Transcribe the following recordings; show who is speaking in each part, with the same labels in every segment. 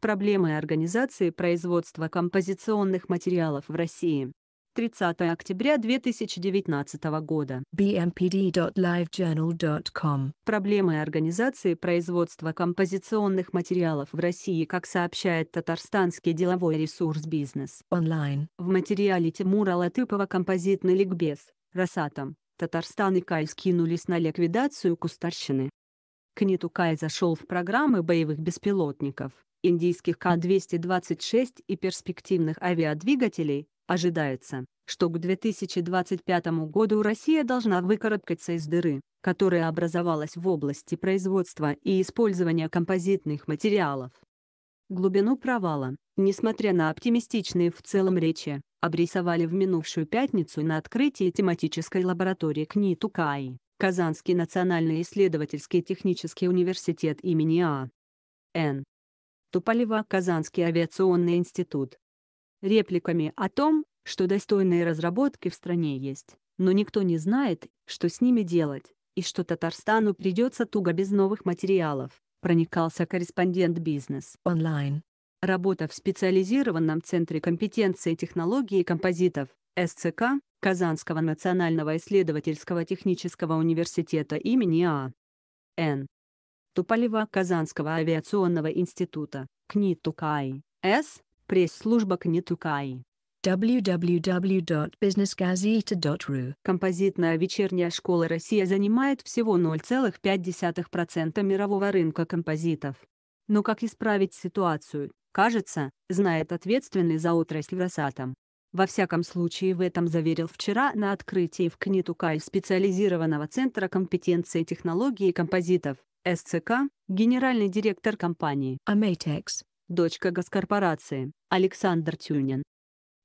Speaker 1: Проблемы организации производства композиционных материалов в России. 30 октября 2019 года. bmpd.livejournal.com Проблемы организации производства композиционных материалов в России, как сообщает татарстанский деловой ресурс «Бизнес». Онлайн. В материале Тимура Латыпова «Композитный ликбез», «Росатом», Татарстан и Кай скинулись на ликвидацию кустарщины. К Книтукай зашел в программы боевых беспилотников индийских К-226 и перспективных авиадвигателей, ожидается, что к 2025 году Россия должна выкарабкаться из дыры, которая образовалась в области производства и использования композитных материалов. Глубину провала, несмотря на оптимистичные в целом речи, обрисовали в минувшую пятницу на открытии тематической лаборатории КНИТУКАИ, Казанский национальный исследовательский технический университет имени А. Н. Туполева Казанский авиационный институт. Репликами о том, что достойные разработки в стране есть, но никто не знает, что с ними делать, и что Татарстану придется туго без новых материалов, проникался корреспондент бизнес онлайн. Работа в специализированном Центре компетенции технологии композитов, СЦК, Казанского национального исследовательского технического университета имени А. Н. Туполева Казанского авиационного института, КНИТУКАИ, С, пресс-служба КНИТУКАИ www.businessgazeta.ru Композитная вечерняя школа «Россия» занимает всего 0,5% мирового рынка композитов. Но как исправить ситуацию, кажется, знает ответственный за отрасль Росатом. Во всяком случае в этом заверил вчера на открытии в Книтукай специализированного центра компетенции технологии композитов, СЦК, генеральный директор компании Ametex, дочка госкорпорации, Александр Тюнин.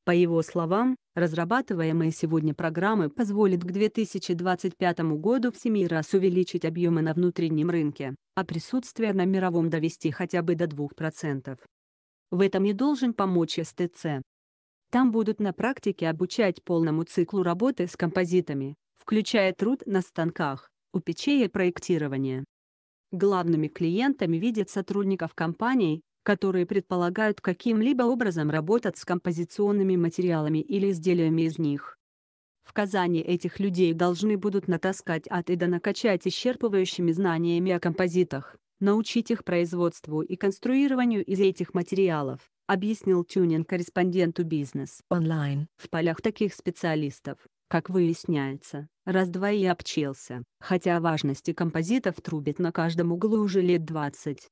Speaker 1: По его словам, разрабатываемые сегодня программы позволят к 2025 году в семи раз увеличить объемы на внутреннем рынке, а присутствие на мировом довести хотя бы до 2%. В этом и должен помочь СТЦ. Там будут на практике обучать полному циклу работы с композитами, включая труд на станках, у печей и проектирование. Главными клиентами видят сотрудников компаний, которые предполагают каким-либо образом работать с композиционными материалами или изделиями из них. В Казани этих людей должны будут натаскать от и до накачать исчерпывающими знаниями о композитах, научить их производству и конструированию из этих материалов, объяснил Тюнин корреспонденту «Бизнес онлайн». В полях таких специалистов как выясняется, раз-два и обчелся, хотя о важности композитов трубит на каждом углу уже лет 20.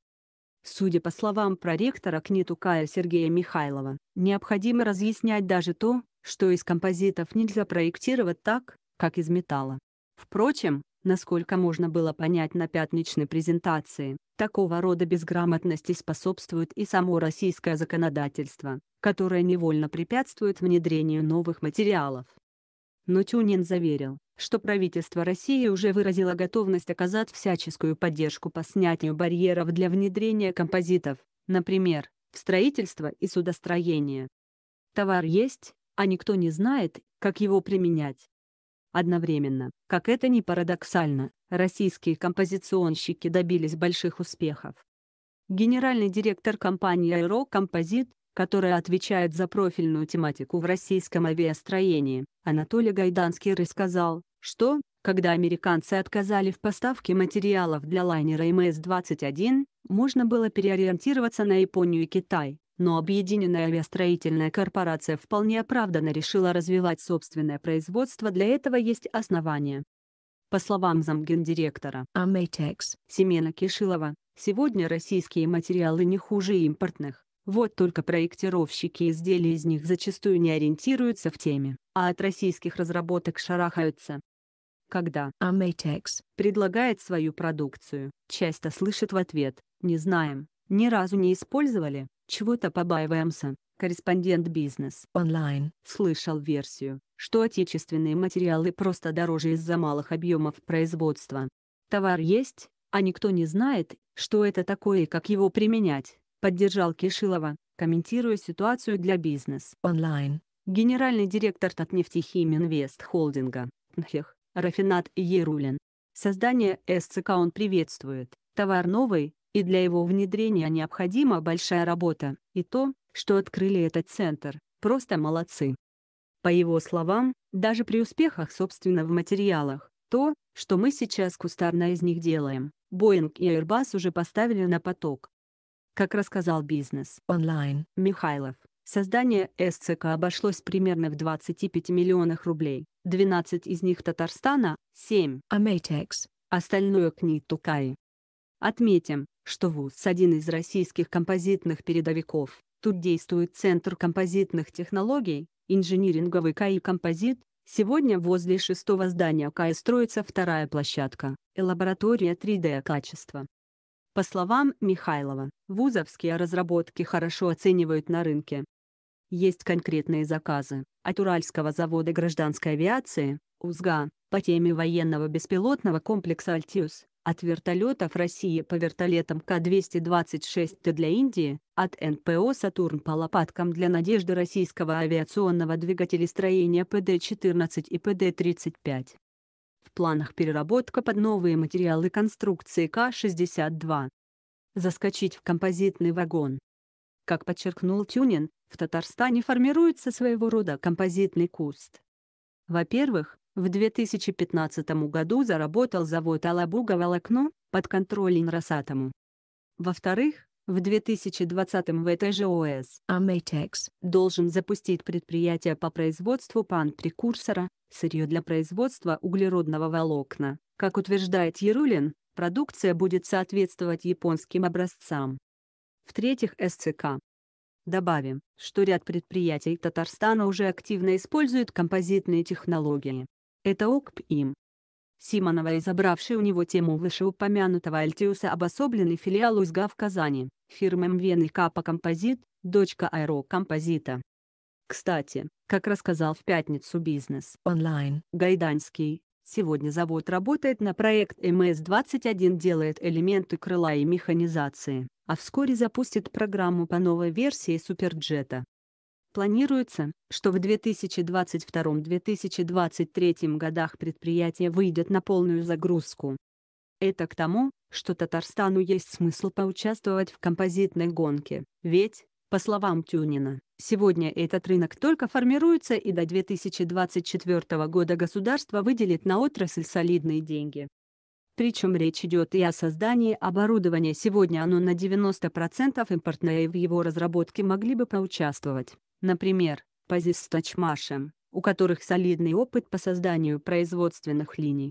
Speaker 1: Судя по словам проректора Книтукая Сергея Михайлова, необходимо разъяснять даже то, что из композитов нельзя проектировать так, как из металла. Впрочем, насколько можно было понять на пятничной презентации, такого рода безграмотности способствует и само российское законодательство, которое невольно препятствует внедрению новых материалов но Тюнин заверил, что правительство России уже выразило готовность оказать всяческую поддержку по снятию барьеров для внедрения композитов, например, в строительство и судостроение. Товар есть, а никто не знает, как его применять. Одновременно, как это ни парадоксально, российские композиционщики добились больших успехов. Генеральный директор компании «Аэро которая отвечает за профильную тематику в российском авиастроении, Анатолий Гайданский рассказал, что, когда американцы отказали в поставке материалов для лайнера МС-21, можно было переориентироваться на Японию и Китай, но Объединенная авиастроительная корпорация вполне оправданно решила развивать собственное производство для этого есть основания. По словам замгендиректора Ametex а Семена Кишилова, сегодня российские материалы не хуже импортных, вот только проектировщики изделий из них зачастую не ориентируются в теме, а от российских разработок шарахаются. Когда Amatex а предлагает свою продукцию, часто слышит в ответ «не знаем, ни разу не использовали, чего-то побаиваемся». Корреспондент бизнес онлайн слышал версию, что отечественные материалы просто дороже из-за малых объемов производства. Товар есть, а никто не знает, что это такое и как его применять поддержал Кишилова, комментируя ситуацию для бизнес. Онлайн. Генеральный директор Татнефтехим Инвест Холдинга, Нхех, Рафинат Ерулин. Создание СЦК он приветствует. Товар новый, и для его внедрения необходима большая работа, и то, что открыли этот центр, просто молодцы. По его словам, даже при успехах собственно в материалах, то, что мы сейчас кустарно из них делаем, Боинг и Airbus уже поставили на поток. Как рассказал бизнес онлайн Михайлов, создание СЦК обошлось примерно в 25 миллионах рублей, 12 из них Татарстана, 7 – Аметекс, остальное – к ней Книтукаи. Отметим, что ВУЗ – один из российских композитных передовиков. Тут действует Центр композитных технологий, инжиниринговый КАИ «Композит», Сегодня возле шестого здания КАИ строится вторая площадка – и лаборатория 3D-качества. По словам Михайлова, вузовские разработки хорошо оценивают на рынке. Есть конкретные заказы от Уральского завода гражданской авиации, УЗГА, по теме военного беспилотного комплекса «Альтиус», от вертолетов России по вертолетам К-226 для Индии, от НПО «Сатурн» по лопаткам для надежды российского авиационного двигателестроения ПД-14 и ПД-35 в планах переработка под новые материалы конструкции К-62. Заскочить в композитный вагон. Как подчеркнул Тюнин, в Татарстане формируется своего рода композитный куст. Во-первых, в 2015 году заработал завод «Алабуга-Волокно» под контролем «Росатому». Во-вторых, в 2020 в этой же ОС Amatex а должен запустить предприятие по производству пан-прекурсора, сырье для производства углеродного волокна. Как утверждает Ярулин, продукция будет соответствовать японским образцам. В-третьих, СЦК. Добавим, что ряд предприятий Татарстана уже активно используют композитные технологии. Это ОКПИМ, Симонова и забравший у него тему вышеупомянутого Альтиуса обособленный филиал Узга в Казани, фирмы МВН и Капа Композит, дочка Аэрокомпозита. Кстати, как рассказал в пятницу бизнес онлайн Гайданский, сегодня завод работает на проект МС-21 делает элементы крыла и механизации, а вскоре запустит программу по новой версии Суперджета. Планируется, что в 2022-2023 годах предприятие выйдет на полную загрузку. Это к тому, что Татарстану есть смысл поучаствовать в композитной гонке, ведь, по словам Тюнина, сегодня этот рынок только формируется и до 2024 года государство выделит на отрасль солидные деньги. Причем речь идет и о создании оборудования. Сегодня оно на 90% импортное и в его разработке могли бы поучаствовать. Например, Пазис-Стачмашем, у которых солидный опыт по созданию производственных линий.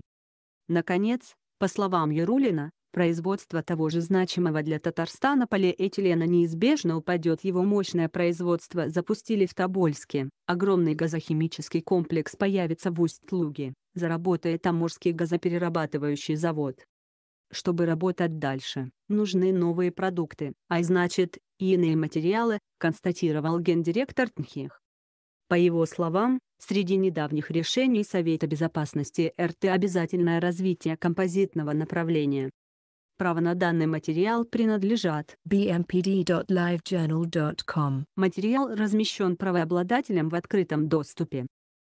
Speaker 1: Наконец, по словам Ярулина, производство того же значимого для Татарстана полиэтилена неизбежно упадет. Его мощное производство запустили в Тобольске. Огромный газохимический комплекс появится в Усть-Луге. Заработает Амурский газоперерабатывающий завод. Чтобы работать дальше, нужны новые продукты, а значит, и иные материалы, констатировал гендиректор ТНХИХ. По его словам, среди недавних решений Совета безопасности РТ обязательное развитие композитного направления. Право на данный материал принадлежат bmpd.livejournal.com. Материал размещен правообладателем в открытом доступе.